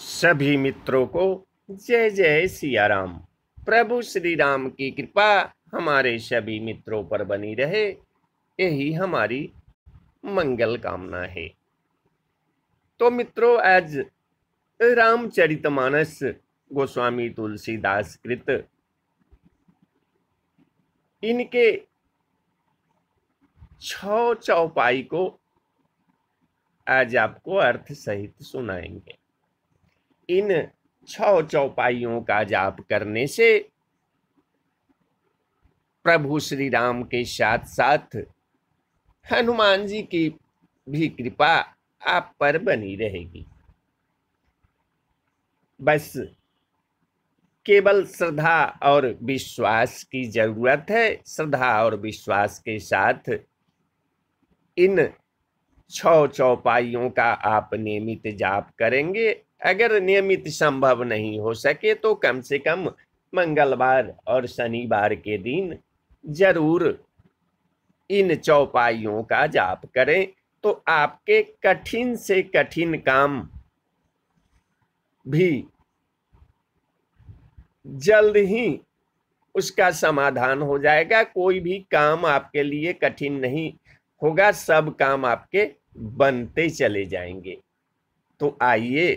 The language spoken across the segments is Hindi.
सभी मित्रों को जय जय सियाराम प्रभु श्री राम की कृपा हमारे सभी मित्रों पर बनी रहे यही हमारी मंगल कामना है तो मित्रों आज रामचरितमानस गोस्वामी तुलसीदास कृत इनके छ चौपाई को आज आपको अर्थ सहित सुनाएंगे इन छह चौपाइयों का जाप करने से प्रभु श्री राम के साथ साथ हनुमान जी की भी कृपा आप पर बनी रहेगी बस केवल श्रद्धा और विश्वास की जरूरत है श्रद्धा और विश्वास के साथ इन छ चौपाइयों का आप नियमित जाप करेंगे अगर नियमित संभव नहीं हो सके तो कम से कम मंगलवार और शनिवार के दिन जरूर इन चौपाइयों का जाप करें तो आपके कठिन से कठिन काम भी जल्द ही उसका समाधान हो जाएगा कोई भी काम आपके लिए कठिन नहीं होगा सब काम आपके बनते चले जाएंगे तो आइए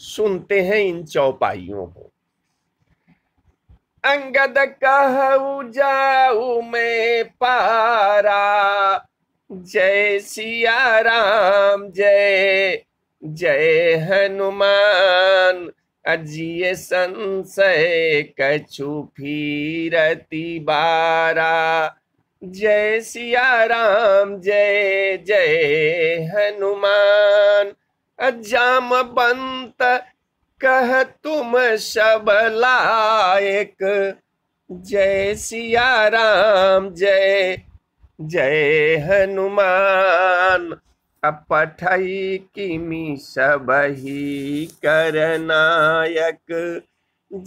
सुनते हैं इन चौपाइयों को अंगद कहू जाऊ में पारा जय सिया राम जय जय हनुमान अजिय संशय कछु फिरती बारा जय सिया राम जय जय हनुमान अजाम बंत कह तुम सब लायक जय सिया राम जय जय हनुमान अपठई किमी कर नायक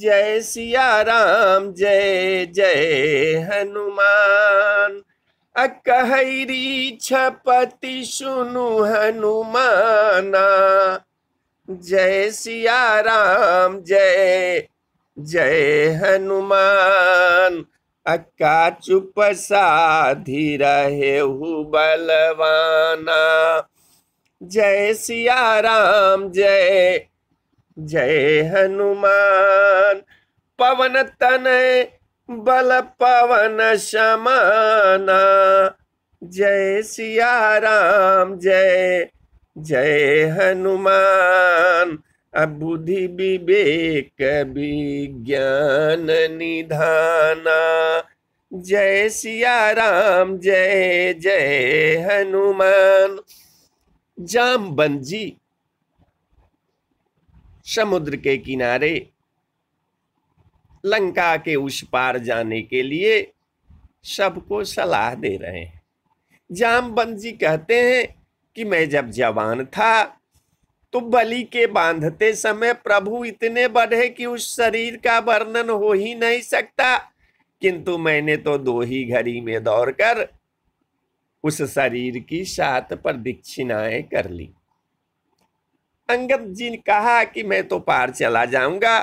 जय सिया राम जय जय हनुमान अकहरी छपति सुनु हनुमाना जय सिया राम जय जय हनुमान अक्का चुप साधी रहे बलवाना जय सिया राम जय जय हनुमान पवन तनय बल पवन शमाना जय सिया राम जय जय हनुमान अबुद्धि विवेक विज्ञान निधाना जय सिया राम जय जय हनुमान जाम बंजी समुद्र के किनारे लंका के उस पार जाने के लिए सबको सलाह दे रहे हैं जाम जी कहते हैं कि मैं जब जवान था तो बलि के बांधते समय प्रभु इतने बढ़े कि उस शरीर का वर्णन हो ही नहीं सकता किंतु मैंने तो दो ही घड़ी में दौड़कर उस शरीर की सात प्रदक्षिणाएं कर ली अंगद जी ने कहा कि मैं तो पार चला जाऊंगा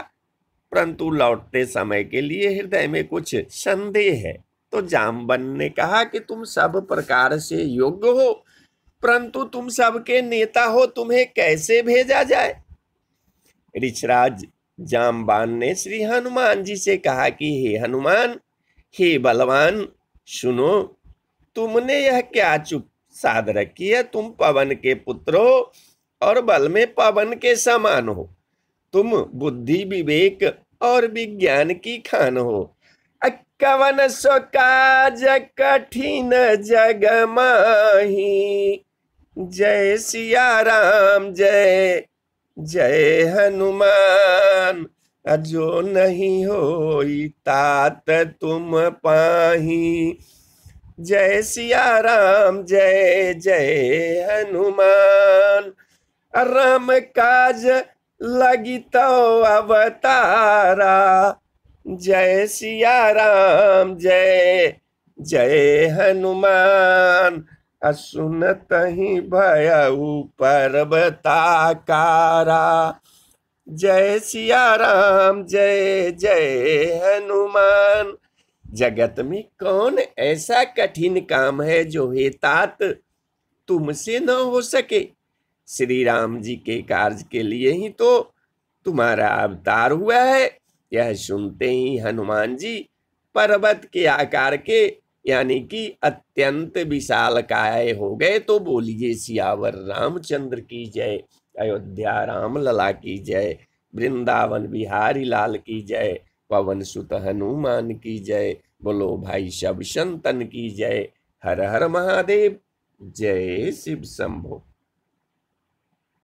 परंतु लौटते समय के लिए हृदय में कुछ संदेह है तो जामबन ने कहा कि तुम सब प्रकार से योग्य हो परंतु तुम सबके नेता हो तुम्हें कैसे भेजा जाए ऋषराज जामबान ने श्री हनुमान जी से कहा कि हे हनुमान हे बलवान सुनो तुमने यह क्या चुप साध रखी है तुम पवन के पुत्र हो और बल में पवन के समान हो तुम बुद्धि विवेक और विज्ञान की खान हो कवन सो काज कठिन जग माही जय सिया राम जय जय हनुमान जो नहीं हो तात तुम पाही जय सिया राम जय जय हनुमान राम काज लगितो अवतारा जय सिया राम जय जय हनुमान असुन तही भयऊ पर्वताकारा जय सिया राम जय जय हनुमान जगत में कौन ऐसा कठिन काम है जो हेतात तुमसे न हो सके श्री राम जी के कार्य के लिए ही तो तुम्हारा अवतार हुआ है यह सुनते ही हनुमान जी पर्वत के आकार के यानी कि अत्यंत विशाल काय हो गए तो बोलिए सियावर रामचंद्र की जय अयोध्या राम लला की जय वृंदावन बिहारी लाल की जय पवन सुत हनुमान की जय बोलो भाई शब संतन की जय हर हर महादेव जय शिव शंभो